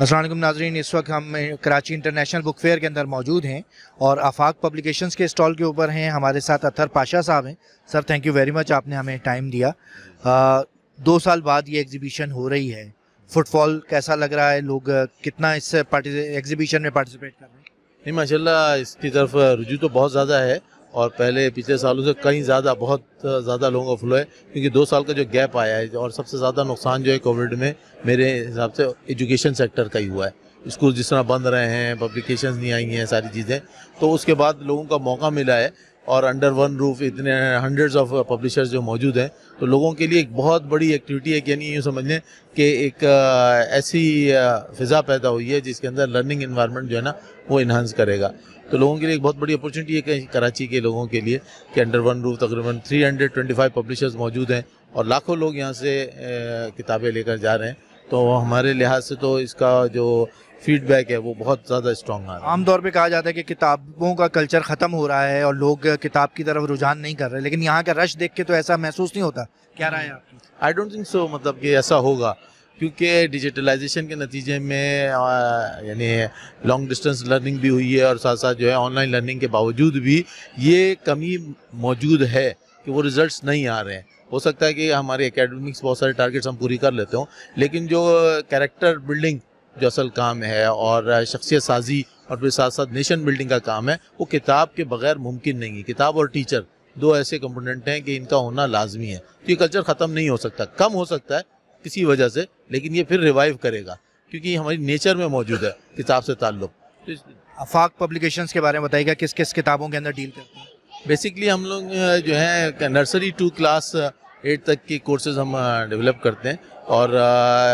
असलम नाजरीन इस वक्त हम कराची इंटरनेशनल बुक फेयर के अंदर मौजूद हैं और आफाक पब्लिकेशंस के स्टॉल के ऊपर हैं हमारे साथ अतर पाशा साहब हैं sir thank you very much आपने हमें टाइम दिया आ, दो साल बाद ये एग्जीबिशन हो रही है फुटफॉल कैसा लग रहा है लोग कितना इस एग्जीबिशन में पार्टिसिपेट कर रहे हैं नहीं माशा इसकी तरफ रुझू तो बहुत ज़्यादा है और पहले पिछले सालों से कहीं ज़्यादा बहुत ज़्यादा लोगों का फ्लो है क्योंकि दो साल का जो गैप आया है और सबसे ज़्यादा नुकसान जो है कोविड में मेरे हिसाब से एजुकेशन सेक्टर का ही हुआ है स्कूल जिस तरह बंद रहे हैं पब्लिकेशंस नहीं आई हैं सारी चीज़ें तो उसके बाद लोगों का मौका मिला है और अंडर वन रूफ इतने हंड्रेड्स ऑफ पब्लिशर्स जो मौजूद हैं तो लोगों के लिए एक बहुत बड़ी एक्टिविटी है यानी यूँ समझ लें कि एक ऐसी फ़िज़ा पैदा हुई है जिसके अंदर लर्निंग इन्वायरमेंट जो है ना वो इन्हांस करेगा तो लोगों के लिए एक बहुत बड़ी अपॉर्चुनिटी है कराची के लोगों के लिए कि अंडर वन रूफ तकरीबन 325 पब्लिशर्स मौजूद हैं और लाखों लोग यहाँ से किताबें लेकर जा रहे हैं तो हमारे लिहाज से तो इसका जो फीडबैक है वो बहुत ज़्यादा स्ट्रॉन्ग है आमतौर पे कहा जाता है कि किताबों का कल्चर ख़त्म हो रहा है और लोग किताब की तरफ रुझान नहीं कर रहे लेकिन यहाँ का रश देख के तो ऐसा महसूस नहीं होता क्या राय है आपकी आई डोंट थिंक सो मतलब कि ऐसा होगा क्योंकि डिजिटलाइजेशन के नतीजे में यानी लॉन्ग डिस्टेंस लर्निंग भी हुई है और साथ साथ जो है ऑनलाइन लर्निंग के बावजूद भी ये कमी मौजूद है कि वो रिजल्ट्स नहीं आ रहे हैं हो सकता है कि हमारे एकेडमिक्स बहुत सारे टारगेट्स हम पूरी कर लेते हो लेकिन जो कैरेक्टर बिल्डिंग जो असल काम है और शख्सियत साजी और फिर साथ साथ नेशन बिल्डिंग का काम है वो किताब के बगैर मुमकिन नहीं है किताब और टीचर दो ऐसे कंपोनेंट हैं कि इनका होना लाजमी है तो ये कल्चर ख़त्म नहीं हो सकता कम हो सकता है किसी वजह से लेकिन ये फिर रिवाइव करेगा क्योंकि हमारी नेचर में मौजूद है किताब से ताल्लुक आफाक तो पब्लिकेशंस के बारे में बताइएगा किस किस किताबों के अंदर डील करते हैं बेसिकली हम लोग जो है नर्सरी टू क्लास एट तक की कोर्सेज हम डेवलप करते हैं और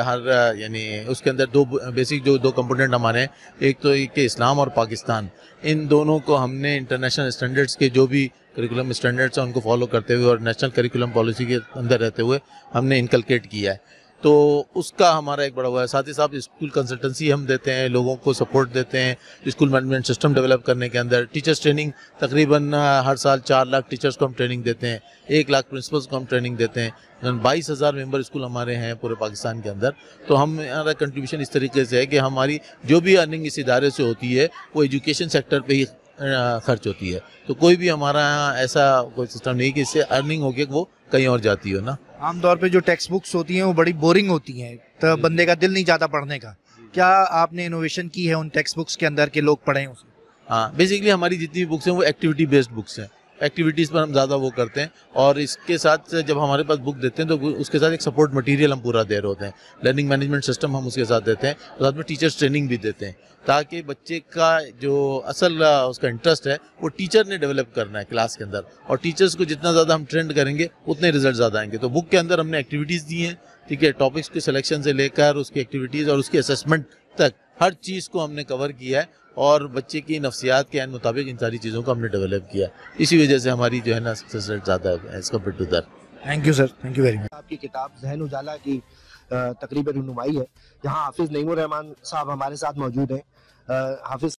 हर यानी उसके अंदर दो बेसिक जो दो कंपोनेंट हमारे हैं एक तो एक इस्लाम और पाकिस्तान इन दोनों को हमने इंटरनेशनल स्टैंडर्ड्स के जो भी करिकुलम स्टैंडर्ड्स हैं उनको फॉलो करते हुए और नेशनल करिकुलम पॉलिसी के अंदर रहते हुए हमने इनकलकेट किया है तो उसका हमारा एक बड़ा हुआ है साथ ही साथ स्कूल कंसल्टेंसी हम देते हैं लोगों को सपोर्ट देते हैं स्कूल मैनेजमेंट सिस्टम डेवलप करने के अंदर टीचर्स ट्रेनिंग तकरीबन हर साल चार लाख टीचर्स को हम ट्रेनिंग देते हैं एक लाख प्रिंसिपल्स को हम ट्रेनिंग देते हैं बाईस हज़ार मेम्बर स्कूल हमारे हैं पूरे पाकिस्तान के अंदर तो हमारा कंट्रीब्यूशन इस तरीके से है कि हमारी जो भी अर्निंग इस इदारे से होती है वो एजुकेशन सेक्टर पर ही खर्च होती है तो कोई भी हमारा ऐसा कोई सिस्टम नहीं कि इससे अर्निंग होकर वो कहीं और जाती हो ना आमतौर पे जो टेक्स्ट बुक्स होती हैं वो बड़ी बोरिंग होती हैं तो बंदे का दिल नहीं जाता पढ़ने का क्या आपने इनोवेशन की है उन टेक्स्ट बुक्स के अंदर के लोग पढ़ें उसे हाँ बेसिकली हमारी जितनी बुक्स हैं वो एक्टिविटी बेस्ड बुक्स हैं एक्टिविटीज़ पर हम ज़्यादा वो करते हैं और इसके साथ जब हमारे पास बुक देते हैं तो उसके साथ एक सपोर्ट मटेरियल हम पूरा दे रहे होते हैं लर्निंग मैनेजमेंट सिस्टम हम उसके साथ देते हैं और साथ में टीचर्स ट्रेनिंग भी देते हैं ताकि बच्चे का जो असल उसका इंटरेस्ट है वो टीचर ने डेवलप करना है क्लास के अंदर और टीचर्स को जितना ज़्यादा हम ट्रेंड करेंगे उतने रिजल्ट ज़्यादा आएंगे तो बुक के अंदर हमने एक्टिविटीज़ दी हैं ठीक है टॉपिक्स के सिलेक्शन से लेकर उसकी एक्टिविटीज़ और उसकी असेसमेंट तक हर चीज़ को हमने कवर किया है और बच्चे की नफसियात के मुताबिक इन सारी चीज़ों को हमने डेवलप किया इसी वजह से हमारी जो है ना सक्सेस रेट ज़्यादा है as compared to other thank you sir thank you very much आपकी किताब जहन उजाला की तकरीबन रुनुमाई है जहाँ हाफिज़ नईमान साहब हमारे साथ मौजूद हैं हाफिज़